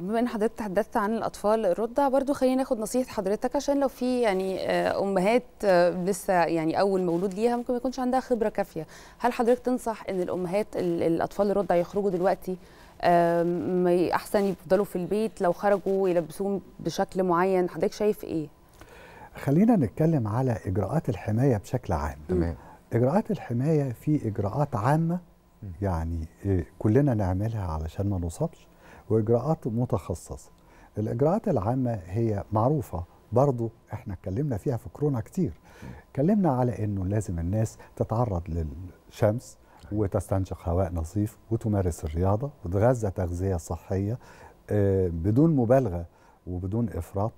بما ان حضرتك تحدثت عن الاطفال الرضع برضو خلينا ناخد نصيحه حضرتك عشان لو في يعني آه، امهات آه، لسه يعني اول مولود ليها ممكن ما يكونش عندها خبره كافيه هل حضرتك تنصح ان الامهات الاطفال الرضع يخرجوا دلوقتي احسن يفضلوا في البيت لو خرجوا يلبسوهم بشكل معين حضرتك شايف ايه خلينا نتكلم على اجراءات الحمايه بشكل عام تمام اجراءات الحمايه في اجراءات عامه يعني آه، كلنا نعملها علشان ما نصابش واجراءات متخصصه الاجراءات العامه هي معروفه برضو احنا اتكلمنا فيها في كورونا كتير اتكلمنا على انه لازم الناس تتعرض للشمس وتستنشق هواء نظيف وتمارس الرياضه وتغذى تغذيه صحيه آه، بدون مبالغه وبدون افراط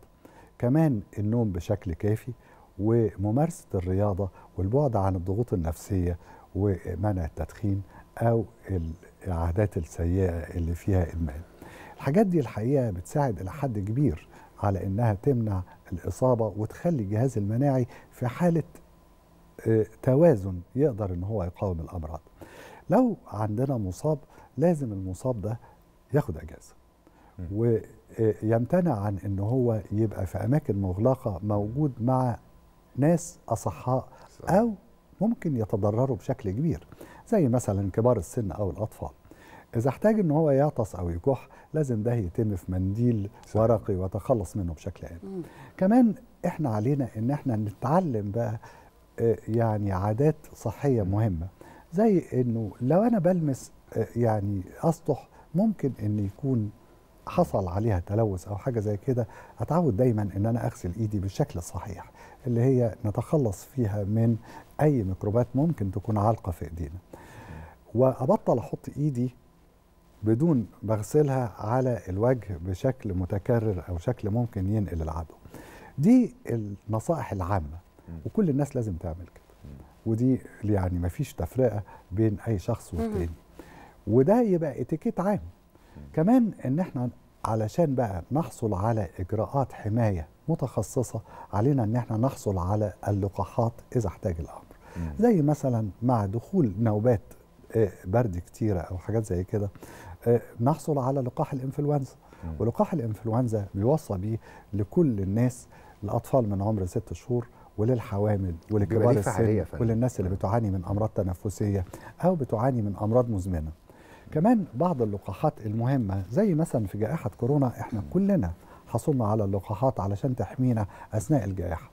كمان النوم بشكل كافي وممارسه الرياضه والبعد عن الضغوط النفسيه ومنع التدخين او العادات السيئه اللي فيها ادمان الحاجات دي الحقيقه بتساعد الى حد كبير على انها تمنع الاصابه وتخلي الجهاز المناعي في حاله آه، توازن يقدر ان هو يقاوم الامراض لو عندنا مصاب لازم المصاب ده ياخد اجازه ويمتنع آه، عن ان هو يبقى في اماكن مغلقه موجود مع ناس اصحاء او ممكن يتضرروا بشكل كبير زي مثلا كبار السن او الاطفال اذا احتاج ان هو يعطس او يكح لازم ده يتم في منديل صح. ورقي وتخلص منه بشكل آمن كمان احنا علينا ان احنا نتعلم بقى آه، يعني عادات صحيه مهمه زي انه لو انا بلمس آه، يعني اسطح ممكن ان يكون حصل عليها تلوث او حاجه زي كده اتعود دايما ان انا اغسل ايدي بالشكل الصحيح اللي هي نتخلص فيها من اي ميكروبات ممكن تكون عالقه في ايدينا وابطل احط ايدي بدون بغسلها على الوجه بشكل متكرر أو شكل ممكن ينقل العدوى. دي النصائح العامة وكل الناس لازم تعمل كده ودي يعني مفيش تفرقة بين أي شخص والتاني وده يبقى اتيكيت عام كمان ان احنا علشان بقى نحصل على اجراءات حمايه متخصصه علينا ان احنا نحصل على اللقاحات اذا احتاج الامر زي مثلا مع دخول نوبات آه، برد كتيرة أو حاجات زي كده آه، نحصل على لقاح الإنفلونزا ولقاح الإنفلونزا بيوصى بيه لكل الناس الأطفال من عمر ست شهور وللحوامل ولكبار السن وللناس اللي بتعاني من أمراض تنفسية أو بتعاني من أمراض مزمنة كمان بعض اللقاحات المهمة زي مثلا في جائحة كورونا احنا كلنا حصلنا على اللقاحات علشان تحمينا أثناء الجائحة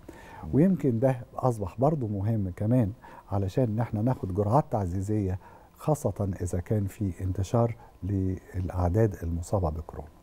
ويمكن ده أصبح برضو مهم كمان علشان احنا ناخد جرعات تعزيزية خاصة إذا كان في انتشار للأعداد المصابة بكورونا